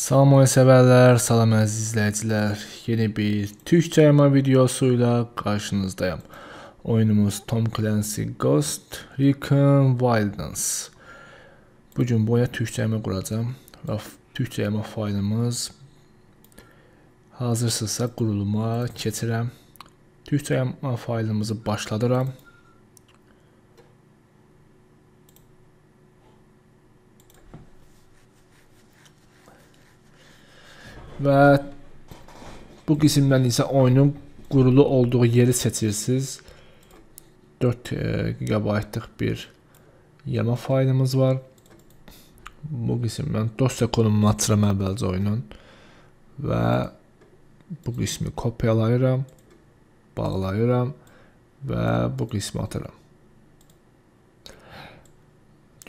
Salam oyun sevərlər, salam əziz izləyicilər. Yeni bir türkcə yama videosu ilə qarşınızdayım. Oyunumuz Tom Clancy Ghost Recon Wildlands. Bu gün boya türkcə yama quracağım və türkcə yama faylımız hazırsınızsa quruluma keçirəm. Türkcə yama faylımızı başladıram. və bu qismdən isə oyunun qurulu olduğu yeri seçirsiniz. 4 e, GB-lıq bir yama faylımız var. Bu qismdən dosya konumunu açıram əvvəlcə oyunun və bu qismi kopyalayıram, bağlayıram və bu qismi atıram.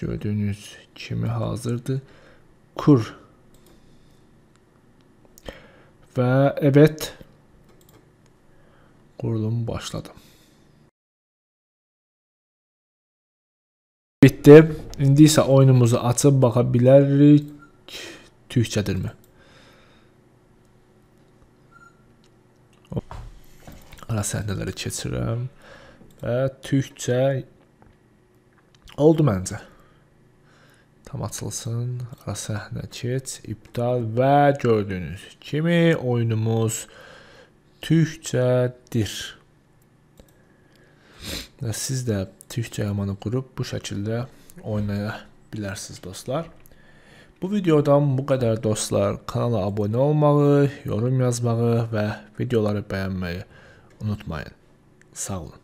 Gördüyünüz kimi hazırdır. Kur Və evet qurulum başladı. Bitdi. İndi isə oyunumuzu açıb baxa bilərik. Türkçədirmi? Ara səhnələri keçirəm. Və türkçə oldu məncə. Tam açılsın, ara səhnə keç, iptal və gördüyünüz kimi oyunumuz türkcədir. Və siz də türkcə yamanı qurub bu şəkildə oynaya bilərsiniz dostlar. Bu videodan bu qədər dostlar. Kanala abunə olmağı, yorum yazmağı və videoları bəyənməyi unutmayın. Sağ olun.